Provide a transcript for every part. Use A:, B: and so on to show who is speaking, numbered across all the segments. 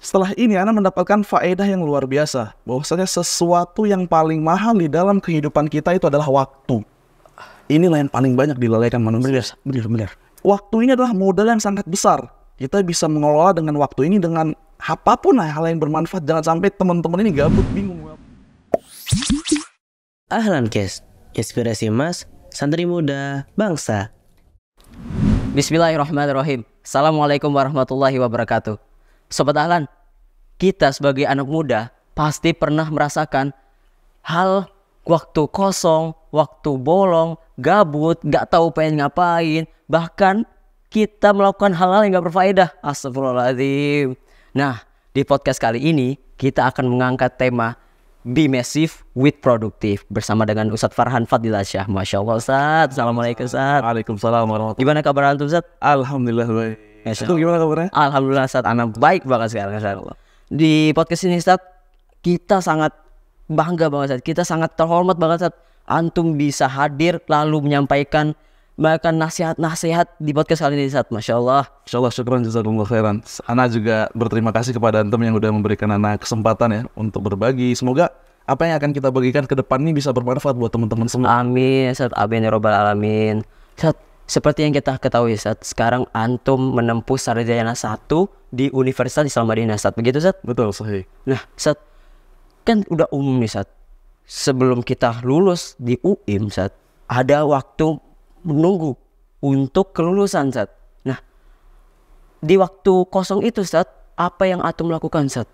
A: Setelah ini, Anda mendapatkan faedah yang luar biasa. Bahwasanya sesuatu yang paling mahal di dalam kehidupan kita itu adalah waktu. Ini lain paling banyak dilalaikan manusia. Benar, benar. Waktu ini adalah modal yang sangat besar. Kita bisa mengelola dengan waktu ini dengan apapun lah hal yang bermanfaat. Jangan sampai teman-teman ini gabut, bingung. Ahlan Kes, inspirasi mas, santri muda, bangsa.
B: Bismillahirrahmanirrahim. Assalamualaikum warahmatullahi wabarakatuh. Sobat Alan, kita sebagai anak muda pasti pernah merasakan hal waktu kosong, waktu bolong, gabut, gak tahu pengen ngapain, bahkan kita melakukan hal-hal yang gak berfaedah. Astagfirullahaladzim. Nah, di podcast kali ini kita akan mengangkat tema Be Massive with Productive bersama dengan Ustadz Farhan Fadilasyah. Masya Allah Ustadz. Assalamualaikum Ustadz. Waalaikumsalam warahmatullahi Gimana kabar Antum Ustadz? Alhamdulillah baik. Iya, Masya Allah. gimana kabarnya? Alhamdulillah saat anak baik banget sekarang Allah. Di podcast ini saat kita sangat bangga banget saat kita sangat terhormat banget saat antum bisa hadir lalu menyampaikan bahkan nasihat-nasihat
A: di podcast kali ini saat Masya Allah Masya Allah syukur jazakumullah khairan Ana juga berterima kasih kepada Antum yang udah memberikan anak kesempatan ya untuk berbagi semoga apa yang akan kita bagikan ke depan ini bisa bermanfaat buat teman-teman semua amin Saat amin ya robbal alamin Saat seperti yang
B: kita ketahui saat sekarang antum menempuh sarjana satu di Universitas Islam Madinah saat begitu saat betul sahih nah saat kan udah umum nih saat sebelum kita lulus di UIM saat ada waktu menunggu untuk kelulusan saat nah di waktu kosong itu saat apa yang antum
A: lakukan saat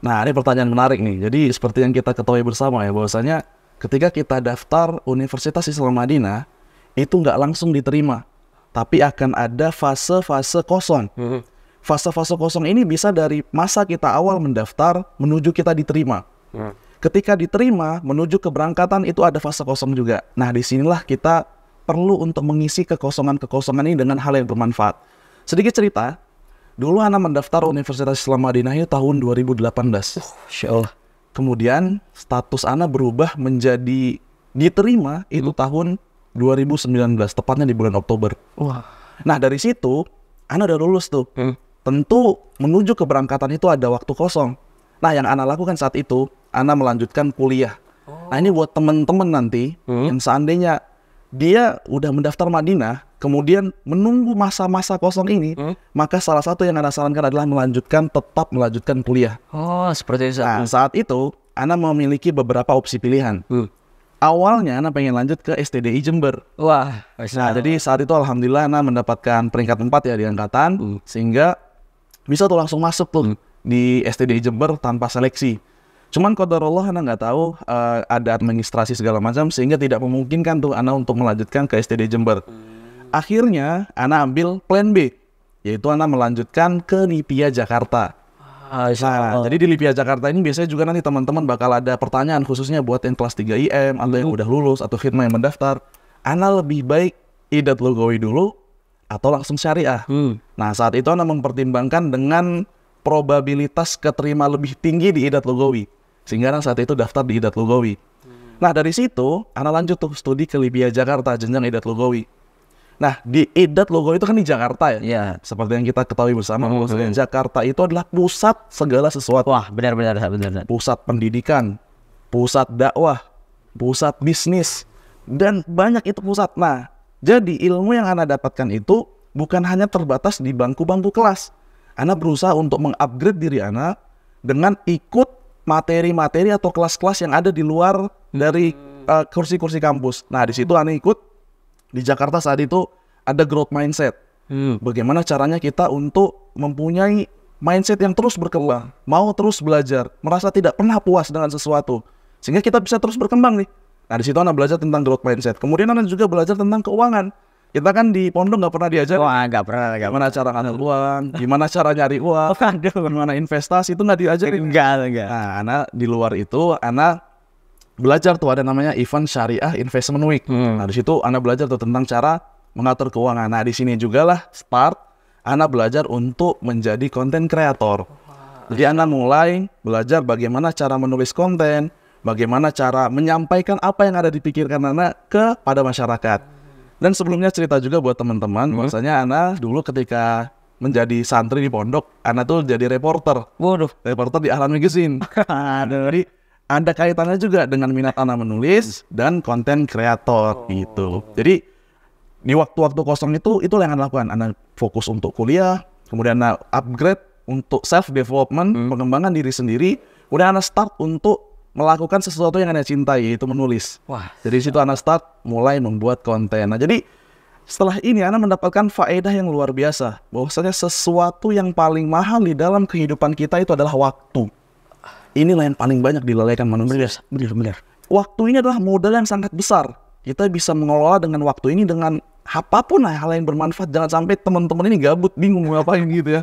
A: nah ini pertanyaan menarik nih jadi seperti yang kita ketahui bersama ya bahwasanya ketika kita daftar Universitas Islam Madinah itu nggak langsung diterima, tapi akan ada fase-fase kosong. Mm-hmm. Fase-fase kosong ini bisa dari masa kita awal mendaftar menuju kita diterima. Mm. Ketika diterima menuju keberangkatan itu ada fase kosong juga. Nah disinilah kita perlu untuk mengisi kekosongan-kekosongan ini dengan hal yang bermanfaat. Sedikit cerita, dulu Ana mendaftar Universitas Islam Madinah itu tahun 2018. Uh. Insyaallah. Kemudian status Ana berubah menjadi diterima itu mm. tahun 2019, tepatnya di bulan Oktober. Wah. Nah dari situ, Ana udah lulus tuh. Hmm. Tentu menuju keberangkatan itu ada waktu kosong. Nah yang Ana lakukan saat itu, Ana melanjutkan kuliah. Oh. Nah ini buat temen-temen nanti hmm. yang seandainya dia udah mendaftar Madinah, kemudian menunggu masa-masa kosong ini, hmm? maka salah satu yang Anda sarankan adalah melanjutkan, tetap melanjutkan kuliah. Oh, seperti itu. Nah, saat itu, Anda memiliki beberapa opsi pilihan. Hmm. Awalnya Ana pengen lanjut ke STDI Jember. Wah. Nah, jadi saat itu alhamdulillah Ana mendapatkan peringkat 4 ya di angkatan hmm. sehingga bisa tuh langsung masuk tuh hmm. di STDI Jember tanpa seleksi. Cuman Allah, Ana nggak tahu uh, ada administrasi segala macam sehingga tidak memungkinkan tuh Ana untuk melanjutkan ke STDI Jember. Hmm. Akhirnya Ana ambil plan B yaitu Ana melanjutkan ke Nipia Jakarta. Ah, nah, nah jadi di Lipia Jakarta ini biasanya juga nanti teman-teman bakal ada pertanyaan khususnya buat yang kelas 3 IM, atau yang hmm. udah lulus atau firma yang mendaftar. anal lebih baik idat logowi dulu atau langsung syariah. Hmm. Nah, saat itu Ana mempertimbangkan dengan probabilitas keterima lebih tinggi di idat logowi. Sehingga Ana saat itu daftar di idat logowi. Hmm. Nah, dari situ Ana lanjut tuh studi ke Lipia Jakarta jenjang idat logowi. Nah, di Edat logo itu kan di Jakarta ya. Iya. Seperti yang kita ketahui bersama mm -hmm. Jakarta itu adalah pusat segala sesuatu. Wah, benar-benar benar. Pusat pendidikan, pusat dakwah, pusat bisnis dan banyak itu pusat. Nah, jadi ilmu yang Anda dapatkan itu bukan hanya terbatas di bangku-bangku kelas. Anda berusaha untuk mengupgrade diri Anda dengan ikut materi-materi atau kelas-kelas yang ada di luar dari hmm. eh, kursi-kursi uh, kampus. Nah, di situ Anda ikut di Jakarta saat itu ada growth mindset. Hmm. Bagaimana caranya kita untuk mempunyai mindset yang terus berkembang, mau terus belajar, merasa tidak pernah puas dengan sesuatu, sehingga kita bisa terus berkembang nih. Nah di situ anak belajar tentang growth mindset. Kemudian anak juga belajar tentang keuangan. Kita kan di pondok nggak pernah diajar. Wah nggak pernah. Gak gimana pernah. cara ngambil uang, gimana cara nyari uang, gimana investasi itu nggak diajarin. Enggak enggak. Nah, anak di luar itu anak belajar tuh ada namanya event syariah investment week. Hmm. Nah di situ anda belajar tuh tentang cara mengatur keuangan. Nah di sini juga lah start anda belajar untuk menjadi konten kreator. Jadi anda mulai belajar bagaimana cara menulis konten, bagaimana cara menyampaikan apa yang ada dipikirkan anda kepada masyarakat. Dan sebelumnya cerita juga buat teman-teman, hmm. bahwasanya anda dulu ketika menjadi santri di pondok, anda tuh jadi reporter. Waduh, reporter di Alan Magazine. Aduh. Jadi ada kaitannya juga dengan minat anak menulis hmm. dan konten kreator oh. gitu. Jadi di waktu-waktu kosong itu itu yang anda lakukan. Anda fokus untuk kuliah, kemudian anda upgrade untuk self development, hmm. pengembangan diri sendiri, kemudian anda start untuk melakukan sesuatu yang anda cintai yaitu menulis. Wah. Jadi situ anda start mulai membuat konten. Nah jadi setelah ini Anda mendapatkan faedah yang luar biasa. Bahwasanya sesuatu yang paling mahal di dalam kehidupan kita itu adalah waktu. Ini lain paling banyak dilalaikan manusia. Benar, benar. Waktu ini adalah modal yang sangat besar. Kita bisa mengelola dengan waktu ini dengan apapun lah hal yang bermanfaat. Jangan sampai teman-teman ini gabut, bingung mau ngapain gitu ya.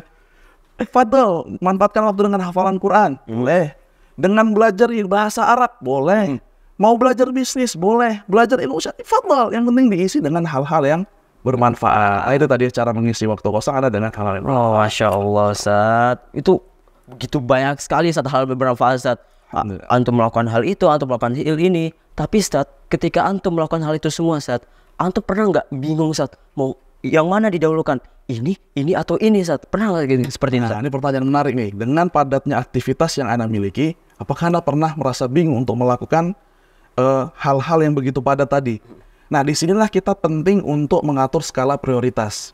A: Fadl, manfaatkan waktu dengan hafalan Quran. Hmm. Boleh. Dengan belajar bahasa Arab, boleh. Hmm. Mau belajar bisnis, boleh. Belajar ilmu syar'i, fadl. Yang penting diisi dengan hal-hal yang bermanfaat. Nah, itu tadi cara mengisi waktu kosong ada dengan hal-hal yang bermanfaat. Oh, Masya Allah, Ustaz. Itu
B: begitu banyak sekali saat hal beberapa saat iya. antum melakukan hal itu antum melakukan hal ini tapi saat ketika antum melakukan hal itu semua saat antum pernah nggak bingung saat mau
A: yang mana didahulukan ini ini atau ini saat pernah nggak gini seperti ini nah, ini pertanyaan menarik nih dengan padatnya aktivitas yang anda miliki apakah anda pernah merasa bingung untuk melakukan eh, hal-hal uh, yang begitu padat tadi nah disinilah kita penting untuk mengatur skala prioritas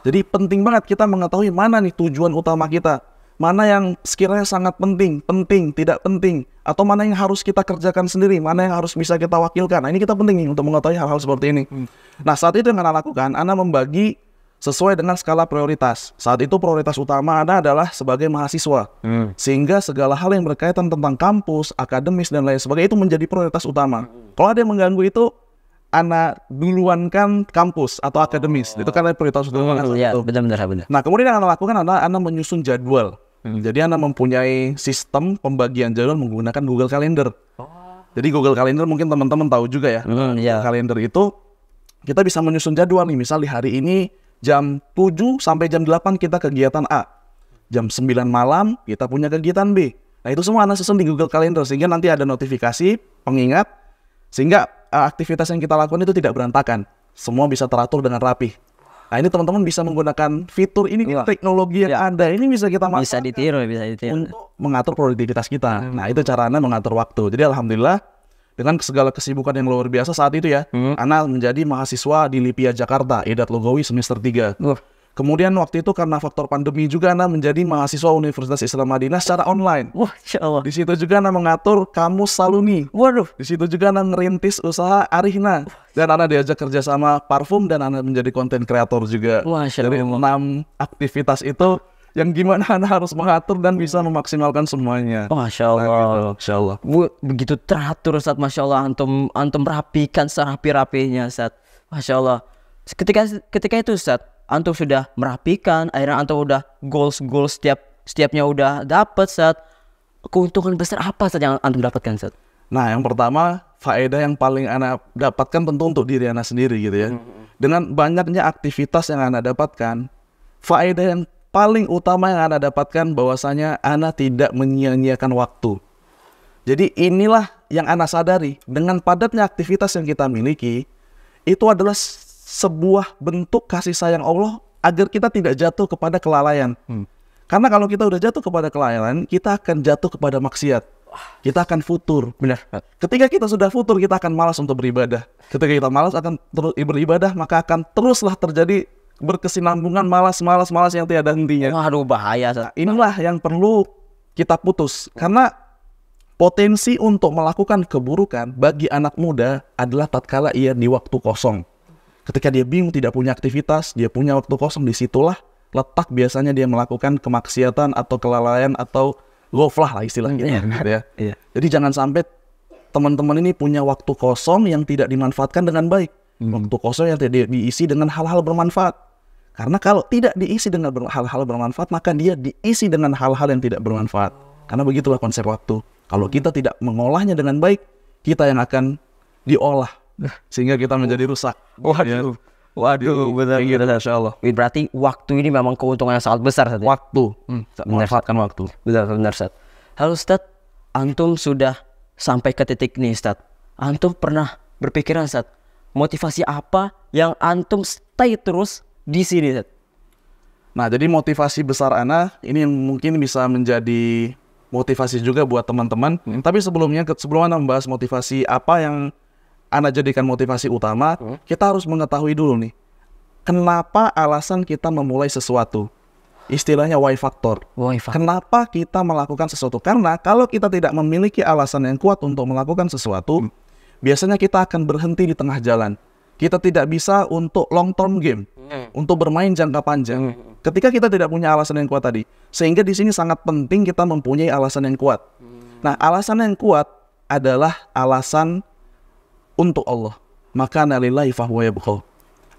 A: jadi penting banget kita mengetahui mana nih tujuan utama kita mana yang sekiranya sangat penting, penting, tidak penting, atau mana yang harus kita kerjakan sendiri, mana yang harus bisa kita wakilkan. Nah, ini kita penting nih untuk mengetahui hal-hal seperti ini. Hmm. Nah, saat itu yang Anda lakukan, Anda membagi sesuai dengan skala prioritas. Saat itu prioritas utama Anda adalah sebagai mahasiswa. Hmm. Sehingga segala hal yang berkaitan tentang kampus, akademis, dan lain sebagainya itu menjadi prioritas utama. Hmm. Kalau ada yang mengganggu itu, anak duluankan kampus atau akademis. Oh. Itu karena prioritas utama. Oh, iya, benar-benar. Nah, kemudian yang Anda lakukan adalah Anda menyusun jadwal. Hmm. Jadi Anda mempunyai sistem pembagian jadwal menggunakan Google Calendar. Oh. Jadi Google Calendar mungkin teman-teman tahu juga ya. Hmm, yeah. Calendar itu kita bisa menyusun jadwal nih. Misal di hari ini jam 7 sampai jam 8 kita kegiatan A. Jam 9 malam kita punya kegiatan B. Nah itu semua Anda susun di Google Calendar sehingga nanti ada notifikasi, pengingat, sehingga eh, aktivitas yang kita lakukan itu tidak berantakan. Semua bisa teratur dengan rapi. Nah ini teman-teman bisa menggunakan fitur ini Wah. Iya. teknologi yang ya. ada ini bisa kita bisa ditiru, bisa ditiru untuk mengatur produktivitas kita. Hmm. Nah itu caranya mengatur waktu. Jadi alhamdulillah dengan segala kesibukan yang luar biasa saat itu ya, hmm. Ana menjadi mahasiswa di Lipia Jakarta, Edat Logowi semester 3. Uh. Kemudian waktu itu karena faktor pandemi juga Ana menjadi mahasiswa Universitas Islam Madinah secara online. Wah, Allah. Di situ juga Ana mengatur kamus Saluni. Waduh. Di situ juga Ana ngerintis usaha Arihna. Dan Ana diajak kerja sama Parfum dan Ana menjadi konten kreator juga. Wah, Dari enam aktivitas itu yang gimana Ana harus mengatur dan bisa memaksimalkan semuanya. Masya nah, Allah. Nah, Masya Allah. Bu, begitu teratur saat Masya
B: Allah antum antum rapikan serapi-rapinya saat Masya Allah. Ketika ketika itu saat antum sudah merapikan, akhirnya antum sudah goals goals setiap setiapnya udah
A: dapat saat keuntungan besar apa saja yang antum dapatkan saat? Nah, yang pertama faedah yang paling anak dapatkan tentu untuk diri anak sendiri gitu ya. Mm-hmm. Dengan banyaknya aktivitas yang anak dapatkan, faedah yang paling utama yang anak dapatkan bahwasanya anak tidak menyia-nyiakan waktu. Jadi inilah yang anak sadari dengan padatnya aktivitas yang kita miliki itu adalah sebuah bentuk kasih sayang Allah agar kita tidak jatuh kepada kelalaian. Hmm. Karena kalau kita udah jatuh kepada kelalaian, kita akan jatuh kepada maksiat. Kita akan futur. Benar. Ketika kita sudah futur, kita akan malas untuk beribadah. Ketika kita malas akan terus beribadah, maka akan teruslah terjadi berkesinambungan malas-malas-malas yang tiada hentinya. Aduh bahaya. Nah, inilah yang perlu kita putus. Karena potensi untuk melakukan keburukan bagi anak muda adalah tatkala ia di waktu kosong. Ketika dia bingung, tidak punya aktivitas, dia punya waktu kosong, disitulah letak biasanya dia melakukan kemaksiatan atau kelalaian atau goflah lah istilahnya iya, gitu ya. Yeah. Jadi jangan sampai teman-teman ini punya waktu kosong yang tidak dimanfaatkan dengan baik. Hmm. Waktu kosong yang tidak diisi dengan hal-hal bermanfaat. Karena kalau tidak diisi dengan hal-hal bermanfaat, maka dia diisi dengan hal-hal yang tidak bermanfaat. Karena begitulah konsep waktu. Kalau kita tidak mengolahnya dengan baik, kita yang akan diolah sehingga kita menjadi oh. rusak. Ya. Waduh. Waduh, benar. Kayak gitu, Insya Allah. Berarti waktu ini memang keuntungan yang sangat besar. ya? Waktu. Hmm, waktu.
B: Benar, benar, Seth. Halo, Ustaz. Antum sudah sampai ke titik ini Ustaz. Antum pernah berpikiran, Ustaz, motivasi apa yang Antum stay terus
A: di sini, Ustaz? Nah, jadi motivasi besar Ana ini yang mungkin bisa menjadi motivasi juga buat teman-teman. Hmm. Tapi sebelumnya, sebelum Ana membahas motivasi apa yang anda jadikan motivasi utama, hmm. kita harus mengetahui dulu nih, kenapa alasan kita memulai sesuatu. Istilahnya why factor. Why factor. Kenapa kita melakukan sesuatu? Karena kalau kita tidak memiliki alasan yang kuat untuk melakukan sesuatu, hmm. biasanya kita akan berhenti di tengah jalan. Kita tidak bisa untuk long term game, hmm. untuk bermain jangka panjang. Hmm. Ketika kita tidak punya alasan yang kuat tadi, sehingga di sini sangat penting kita mempunyai alasan yang kuat. Hmm. Nah, alasan yang kuat adalah alasan untuk Allah. Maka nalilai fahuwa bukhol.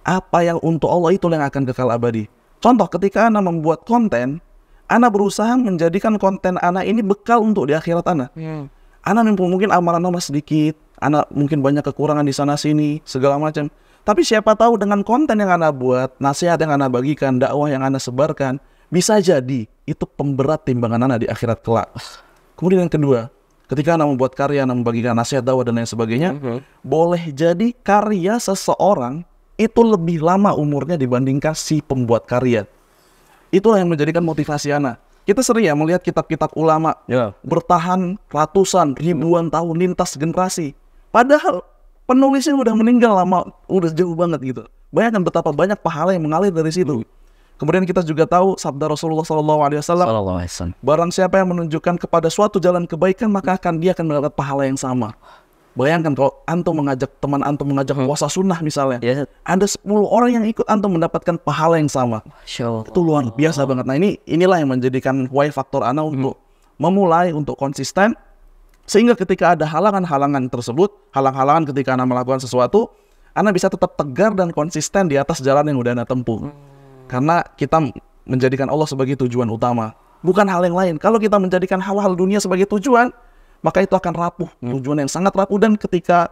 A: Apa yang untuk Allah itu yang akan kekal abadi. Contoh ketika Ana membuat konten, Ana berusaha menjadikan konten Ana ini bekal untuk di akhirat Ana. Hmm. Ana mungkin amalan Ana sedikit, Ana mungkin banyak kekurangan di sana sini, segala macam. Tapi siapa tahu dengan konten yang Ana buat, nasihat yang Ana bagikan, dakwah yang Ana sebarkan, bisa jadi itu pemberat timbangan Ana di akhirat kelak. Kemudian yang kedua, ketika Anda membuat karya, Anda membagikan nasihat dakwah dan lain sebagainya, mm -hmm. boleh jadi karya seseorang itu lebih lama umurnya dibandingkan si pembuat karya. Itulah yang menjadikan motivasi anak. Kita sering ya melihat kitab-kitab ulama yeah. bertahan ratusan, ribuan tahun lintas generasi. Padahal penulisnya udah meninggal lama, udah jauh banget gitu. Bayangkan betapa banyak pahala yang mengalir dari situ. Mm Kemudian kita juga tahu sabda Rasulullah Sallallahu Alaihi Wasallam. Barang siapa yang menunjukkan kepada suatu jalan kebaikan maka akan dia akan mendapat pahala yang sama. Bayangkan kalau antum mengajak teman antum mengajak hmm. puasa sunnah misalnya, yes. Iya, ada 10 orang yang ikut antum mendapatkan pahala yang sama. Itu luar biasa banget. Nah ini inilah yang menjadikan why faktor ana hmm. untuk memulai untuk konsisten sehingga ketika ada halangan-halangan tersebut, halang-halangan ketika ana melakukan sesuatu, ana bisa tetap tegar dan konsisten di atas jalan yang udah ana tempuh. Hmm. Karena kita menjadikan Allah sebagai tujuan utama, bukan hal yang lain. Kalau kita menjadikan hal-hal dunia sebagai tujuan, maka itu akan rapuh, hmm. tujuan yang sangat rapuh dan ketika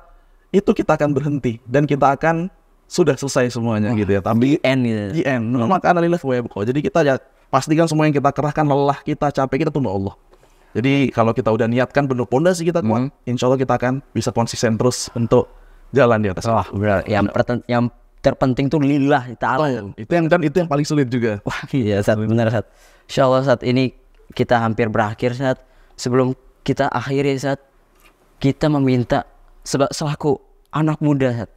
A: itu kita akan berhenti dan kita akan sudah selesai semuanya gitu ya. Tapi end ya end. Hmm. Maka analilah web kok. Jadi kita ya, pastikan semua yang kita kerahkan lelah kita capek kita tunduk Allah. Jadi kalau kita udah niatkan benar pondasi kita kuat, hmm. insya Allah kita akan bisa konsisten terus untuk jalan di atas. Wah, yang terpenting tuh lillah ta'ala.
B: Oh, itu yang dan itu yang paling sulit juga. Wah, iya saat benar saat. Insya saat ini kita hampir berakhir saat sebelum kita akhiri saat kita meminta sebab
A: selaku anak muda saat,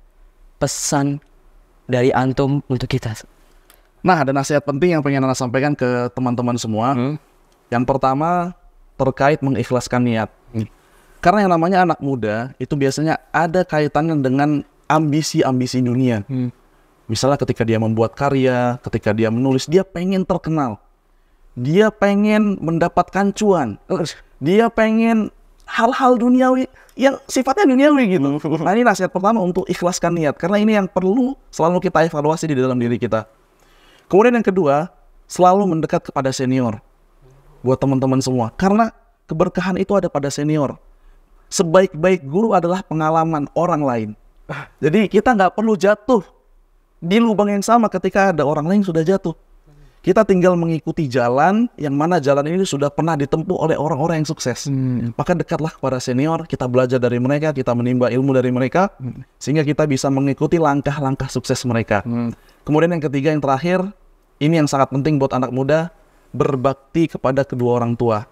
A: pesan dari antum untuk kita. Nah, ada nasihat penting yang pengen Anda sampaikan ke teman-teman semua. Hmm. Yang pertama terkait mengikhlaskan niat. Hmm. Karena yang namanya anak muda itu biasanya ada kaitannya dengan ambisi-ambisi dunia. Hmm. Misalnya ketika dia membuat karya, ketika dia menulis, dia pengen terkenal. Dia pengen mendapatkan cuan. Dia pengen hal-hal duniawi yang sifatnya duniawi gitu. Hmm. Nah ini nasihat pertama untuk ikhlaskan niat. Karena ini yang perlu selalu kita evaluasi di dalam diri kita. Kemudian yang kedua, selalu mendekat kepada senior. Buat teman-teman semua. Karena keberkahan itu ada pada senior. Sebaik-baik guru adalah pengalaman orang lain. Jadi kita nggak perlu jatuh di lubang yang sama ketika ada orang lain sudah jatuh. Kita tinggal mengikuti jalan yang mana jalan ini sudah pernah ditempuh oleh orang-orang yang sukses. Hmm. Maka dekatlah kepada senior, kita belajar dari mereka, kita menimba ilmu dari mereka, hmm. sehingga kita bisa mengikuti langkah-langkah sukses mereka. Hmm. Kemudian yang ketiga, yang terakhir, ini yang sangat penting buat anak muda, berbakti kepada kedua orang tua.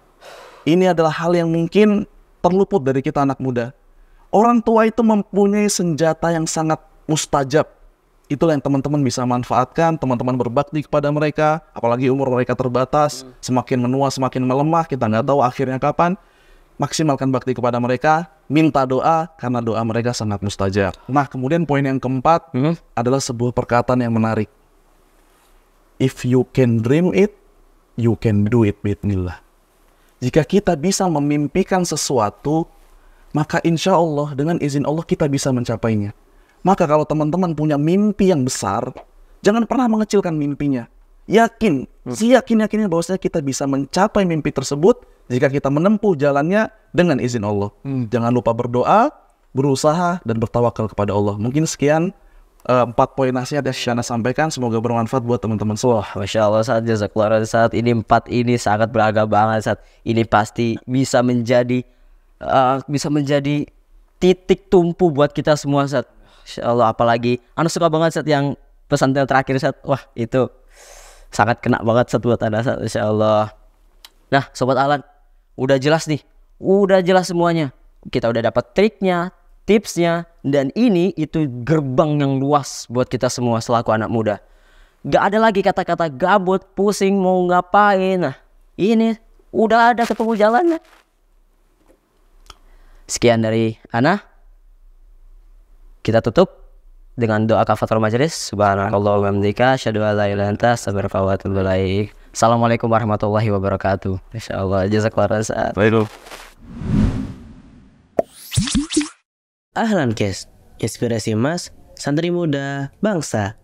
A: Ini adalah hal yang mungkin terluput dari kita anak muda Orang tua itu mempunyai senjata yang sangat mustajab. Itulah yang teman-teman bisa manfaatkan, teman-teman berbakti kepada mereka, apalagi umur mereka terbatas, hmm. semakin menua, semakin melemah, kita nggak tahu akhirnya kapan. Maksimalkan bakti kepada mereka, minta doa, karena doa mereka sangat mustajab. Nah, kemudian poin yang keempat hmm? adalah sebuah perkataan yang menarik. If you can dream it, you can do it, bismillah. Jika kita bisa memimpikan sesuatu, maka insya Allah dengan izin Allah kita bisa mencapainya. Maka kalau teman-teman punya mimpi yang besar, jangan pernah mengecilkan mimpinya. Yakin, hmm. si yakin yakinnya bahwasanya kita bisa mencapai mimpi tersebut jika kita menempuh jalannya dengan izin Allah. Hmm. Jangan lupa berdoa, berusaha dan bertawakal kepada Allah. Mungkin sekian eh, empat poin nasihat yang Syana sampaikan semoga bermanfaat buat teman-teman semua. Masya Allah saat keluar saat ini empat ini sangat beragam banget saat
B: ini pasti bisa menjadi uh, bisa menjadi titik tumpu buat kita semua saat Allah apalagi anu suka banget saat yang pesan terakhir saat wah itu sangat kena banget saat buat anda saat Insya Allah nah sobat Alan udah jelas nih udah jelas semuanya kita udah dapat triknya tipsnya dan ini itu gerbang yang luas buat kita semua selaku anak muda Gak ada lagi kata-kata gabut, pusing, mau ngapain. Nah, ini udah ada ketemu jalannya. Sekian dari Ana. Kita tutup dengan doa kafatul majelis. subhanallah wa hamdika asyhadu an la ilaha illa anta Assalamualaikum warahmatullahi wabarakatuh. Insyaallah jazakallahu khairan. Baiklah. Ahlan Kes, inspirasi mas santri muda, bangsa.